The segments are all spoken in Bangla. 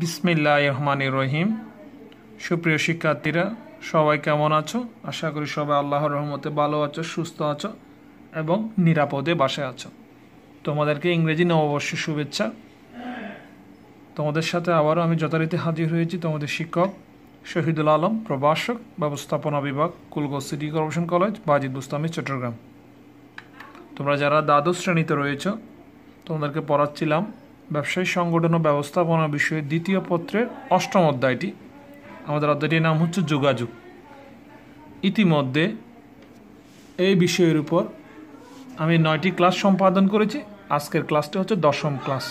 বিসমিল্লা রহমান রহিম সুপ্রিয় শিক্ষার্থীরা সবাই কেমন আছো আশা করি সবাই আল্লাহর রহমতে ভালো আছো সুস্থ আছো এবং নিরাপদে বাসায় আছো তোমাদেরকে ইংরেজি নববর্ষের শুভেচ্ছা তোমাদের সাথে আবারও আমি যথারীতি হাজির হয়েছি তোমাদের শিক্ষক শহীদুল আলম প্রভাষক ব্যবস্থাপনা বিভাগ Kulgaon city corporation college Bayazid Bostami Chattogram তোমরা যারা দ্বাদশ শ্রেণীতে রয়েছ তোমাদেরকে পড়াচ্ছিলাম ব্যবসায়ী সংগঠন ও ব্যবস্থাপনা বিষয়ে দ্বিতীয় পত্রের অষ্টম অধ্যায়টি আমাদের অধ্যায়টির নাম হচ্ছে যোগাযোগ ইতিমধ্যে এই বিষয়ের উপর আমি নয়টি ক্লাস সম্পাদন করেছি আজকের ক্লাসটি হচ্ছে দশম ক্লাস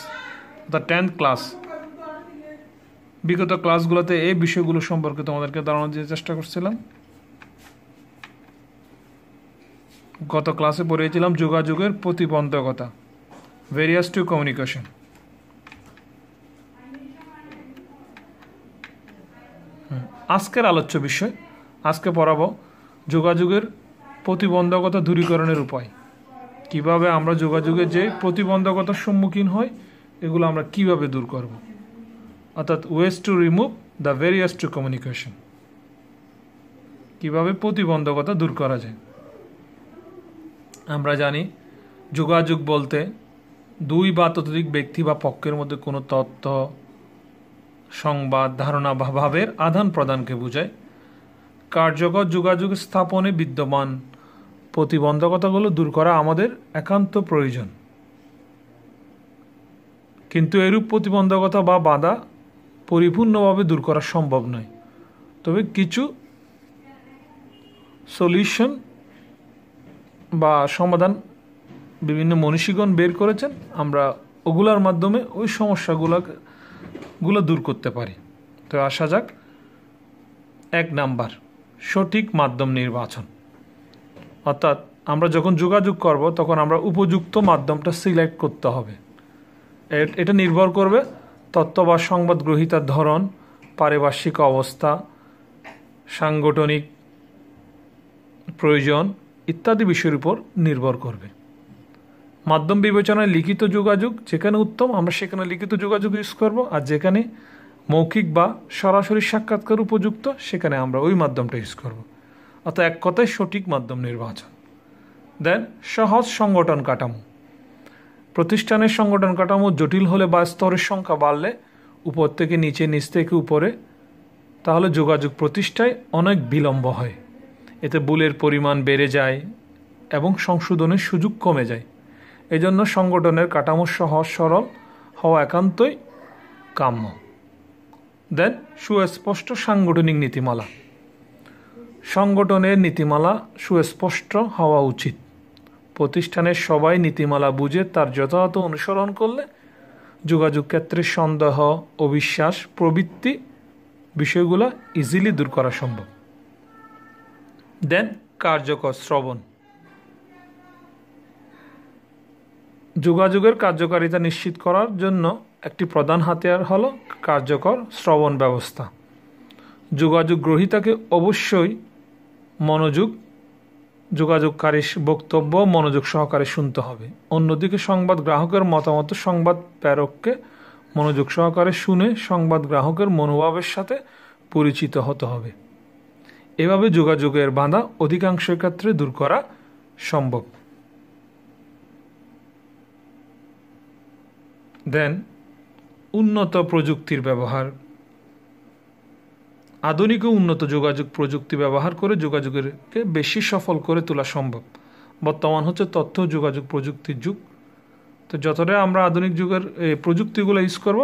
দ্য টেন্থ ক্লাস বিগত ক্লাসগুলোতে এই বিষয়গুলো সম্পর্কে তোমাদেরকে ধারণা দিতে চেষ্টা করছিলাম গত ক্লাসে পড়িয়েছিলাম যোগাযোগের প্রতিবন্ধকতা ভেরিয়াস টু কমিউনিকেশন আজকের আলোচ্য বিষয় আজকে পড়াব যোগাযোগের প্রতিবন্ধকতা দূরীকরণের উপায় কিভাবে আমরা যোগাযোগের যে প্রতিবন্ধকতার সম্মুখীন হই এগুলো আমরা কিভাবে দূর করব অর্থাৎ ways to remove the barriers to communication কীভাবে প্রতিবন্ধকতা দূর করা যায় আমরা জানি যোগাযোগ বলতে দুই বা ততোধিক ব্যক্তি বা পক্ষের মধ্যে কোনো তথ্য সংবাদ ধারণা বা ভাবের আদান প্রদানকে বোঝায় কার্যকর যোগাযোগ স্থাপনে বিদ্যমান প্রতিবন্ধকতাগুলো দূর করা আমাদের একান্ত প্রয়োজন কিন্তু এরূপ প্রতিবন্ধকতা বা বাধা পরিপূর্ণভাবে দূর করা সম্ভব নয় তবে কিছু সলিউশন বা সমাধান বিভিন্ন মনীষীগণ বের করেছেন আমরা ওগুলার মাধ্যমে ওই সমস্যাগুলোকে গুলো দূর করতে পারি তো আসা যাক এক নাম্বার সঠিক মাধ্যম নির্বাচন অর্থাৎ আমরা যখন যোগাযোগ করব তখন আমরা উপযুক্ত মাধ্যমটা সিলেক্ট করতে হবে এটা নির্ভর করবে তত্ত্ব বা সংবাদ গ্রহিতার ধরন পারিপার্শ্বিক অবস্থা সাংগঠনিক প্রয়োজন ইত্যাদি বিষয়ের উপর নির্ভর করবে মাধ্যম বিবেচনায় লিখিত যোগাযোগ যেখানে উত্তম আমরা সেখানে লিখিত যোগাযোগ ইউজ করব আর যেখানে মৌখিক বা সরাসরি সাক্ষাৎকার উপযুক্ত সেখানে আমরা ওই মাধ্যমটা ইউজ করব অর্থাৎ এক কথায় সঠিক মাধ্যম নির্বাচন দেন সহজ সংগঠন কাঠামো প্রতিষ্ঠানের সংগঠন কাঠামো জটিল হলে বা স্তরের সংখ্যা বাড়লে উপর থেকে নিচে নিচ থেকে উপরে তাহলে যোগাযোগ প্রতিষ্ঠায় অনেক বিলম্ব হয় এতে বুলের পরিমাণ বেড়ে যায় এবং সংশোধনের সুযোগ কমে যায় এজন্য সংগঠনের কাঠামো সহজ সরল হওয়া একান্তই কাম্য দেন সুস্পষ্ট সাংগঠনিক নীতিমালা সংগঠনের নীতিমালা সুস্পষ্ট হওয়া উচিত প্রতিষ্ঠানের সবাই নীতিমালা বুঝে তার যথাযথ অনুসরণ করলে যোগাযোগ ক্ষেত্রে সন্দেহ অবিশ্বাস প্রবৃত্তি বিষয়গুলো ইজিলি দূর করা সম্ভব দেন কার্যকর শ্রবণ যোগাযোগের কার্যকারিতা নিশ্চিত করার জন্য একটি প্রধান হাতিয়ার হল কার্যকর শ্রবণ ব্যবস্থা যোগাযোগ গ্রহীতাকে অবশ্যই মনোযোগ যোগাযোগকারী বক্তব্য মনোযোগ সহকারে শুনতে হবে অন্যদিকে সংবাদ গ্রাহকের মতামত সংবাদ প্রেরককে মনোযোগ সহকারে শুনে সংবাদ গ্রাহকের মনোভাবের সাথে পরিচিত হতে হবে এভাবে যোগাযোগের বাঁধা অধিকাংশ ক্ষেত্রে দূর করা সম্ভব দেন উন্নত প্রযুক্তির ব্যবহার আধুনিক ও উন্নত যোগাযোগ প্রযুক্তি ব্যবহার করে যোগাযোগেরকে বেশি সফল করে তোলা সম্ভব বর্তমান হচ্ছে তথ্য যোগাযোগ প্রযুক্তির যুগ তো যতটাই আমরা আধুনিক যুগের প্রযুক্তিগুলো ইউজ করব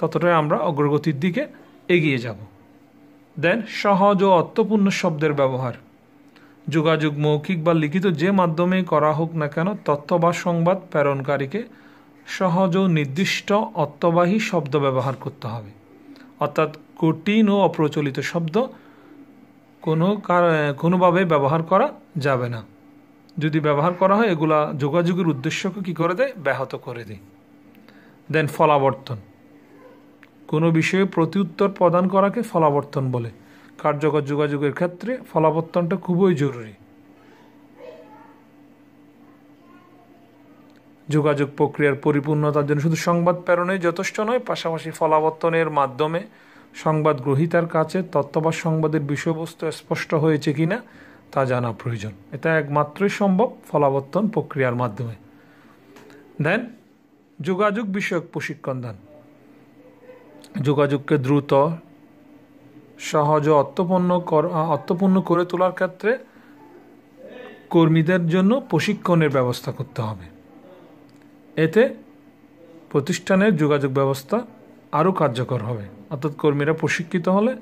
ততটাই আমরা অগ্রগতির দিকে এগিয়ে যাব দেন সহজ ও অর্থপূর্ণ শব্দের ব্যবহার যোগাযোগ মৌখিক বা লিখিত যে মাধ্যমে করা হোক না কেন তথ্য বা সংবাদ প্রেরণকারীকে সহজ ও নির্দিষ্ট অর্থবাহী শব্দ ব্যবহার করতে হবে অর্থাৎ কঠিন ও অপ্রচলিত শব্দ কোনো কোনোভাবে ব্যবহার করা যাবে না যদি ব্যবহার করা হয় এগুলা যোগাযোগের উদ্দেশ্যকে কী করে দেয় ব্যাহত করে দেয় দেন ফলাবর্তন কোনো বিষয়ে প্রতি উত্তর প্রদান করাকে ফলাবর্তন বলে কার্যকর যোগাযোগের ক্ষেত্রে ফলাবর্তনটা খুবই জরুরি যোগাযোগ প্রক্রিয়ার পরিপূর্ণতার জন্য শুধু সংবাদ প্রেরণে যথেষ্ট নয় পাশাপাশি ফলাবর্তনের মাধ্যমে সংবাদ গ্রহীতার কাছে তথ্য বা সংবাদের বিষয়বস্তু স্পষ্ট হয়েছে কিনা তা জানা প্রয়োজন এটা একমাত্রই সম্ভব ফলাবর্তন প্রক্রিয়ার মাধ্যমে দেন যোগাযোগ বিষয়ক প্রশিক্ষণ দান যোগাযোগকে দ্রুত সহজ অর্থপূর্ণ অর্থপূর্ণ করে তোলার ক্ষেত্রে কর্মীদের জন্য প্রশিক্ষণের ব্যবস্থা করতে হবে এতে প্রতিষ্ঠানের যোগাযোগ ব্যবস্থা আরও কার্যকর হবে অর্থাৎ কর্মীরা প্রশিক্ষিত হলে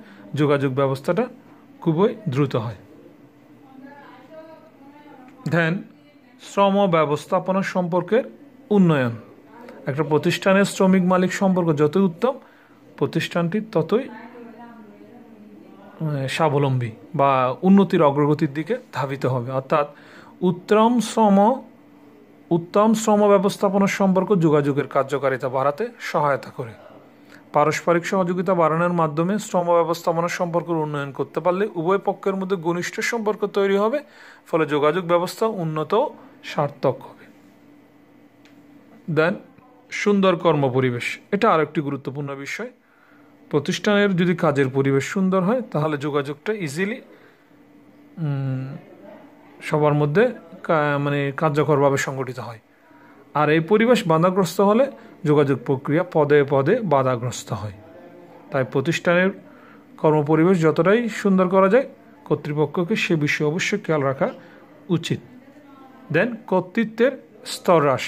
যোগাযোগ ব্যবস্থাটা খুবই দ্রুত হয় ধ্যান শ্রম ব্যবস্থাপনা সম্পর্কের উন্নয়ন একটা প্রতিষ্ঠানের শ্রমিক মালিক সম্পর্ক যতই উত্তম প্রতিষ্ঠানটি ততই স্বাবলম্বী বা উন্নতির অগ্রগতির দিকে ধাবিত হবে অর্থাৎ উত্তম শ্রম উত্তম শ্রম ব্যবস্থাপনা সম্পর্ক যোগাযোগের কার্যকারিতা বাড়াতে সহায়তা করে পারস্পরিক সহযোগিতা বাড়ানোর মাধ্যমে শ্রম ব্যবস্থাপনা সম্পর্কের উন্নয়ন করতে পারলে উভয় পক্ষের মধ্যে ঘনিষ্ঠ সম্পর্ক তৈরি হবে ফলে যোগাযোগ ব্যবস্থা উন্নত সার্থক হবে দেন সুন্দর কর্ম পরিবেশ এটা আরেকটি গুরুত্বপূর্ণ বিষয় প্রতিষ্ঠানের যদি কাজের পরিবেশ সুন্দর হয় তাহলে যোগাযোগটা ইজিলি সবার মধ্যে মানে কার্যকরভাবে সংগঠিত হয় আর এই পরিবেশ বাধাগ্রস্ত হলে যোগাযোগ প্রক্রিয়া পদে পদে বাধাগ্রস্ত হয় তাই প্রতিষ্ঠানের কর্মপরিবেশ যতটাই সুন্দর করা যায় কর্তৃপক্ষকে সে বিষয়ে অবশ্যই খেয়াল রাখা উচিত দেন কর্তৃত্বের স্তর হ্রাস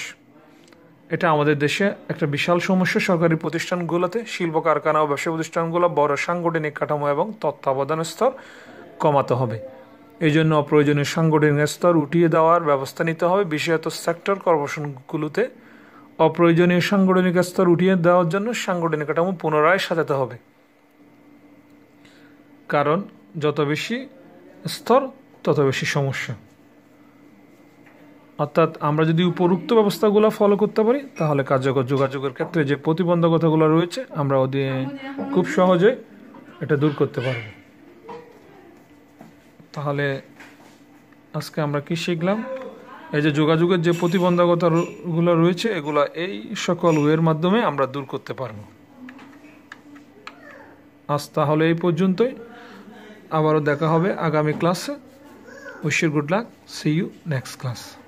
এটা আমাদের দেশে একটা বিশাল সমস্যা সরকারি প্রতিষ্ঠানগুলোতে শিল্প কারখানা ও ব্যবসা প্রতিষ্ঠানগুলো বড় সাংগঠনিক কাঠামো এবং তত্ত্বাবধানের স্তর কমাতে হবে এই জন্য অপ্রয়োজনীয় সাংগঠনিক স্তর উঠিয়ে দেওয়ার ব্যবস্থা নিতে হবে বিশেষত সেক্টর কর্পোরেশনগুলোতে অপ্রয়োজনীয় সাংগঠনিক স্তর উঠিয়ে দেওয়ার জন্য সাংগঠনিক কাঠামো পুনরায় সাজাতে হবে কারণ যত বেশি স্তর তত বেশি সমস্যা অর্থাৎ আমরা যদি উপরুক্ত ব্যবস্থাগুলো ফলো করতে পারি তাহলে কার্যকর যোগাযোগের ক্ষেত্রে যে প্রতিবন্ধকতাগুলো রয়েছে আমরা ওদিকে খুব সহজে এটা দূর করতে পারবো তাহলে আজকে আমরা কি শিখলাম এই যে যোগাযোগের যে প্রতিবন্ধকতাগুলো রয়েছে এগুলো এই সকল ওয়ের মাধ্যমে আমরা দূর করতে পারব আজ তাহলে এই পর্যন্তই আবারও দেখা হবে আগামী ক্লাসে wish good luck see you next class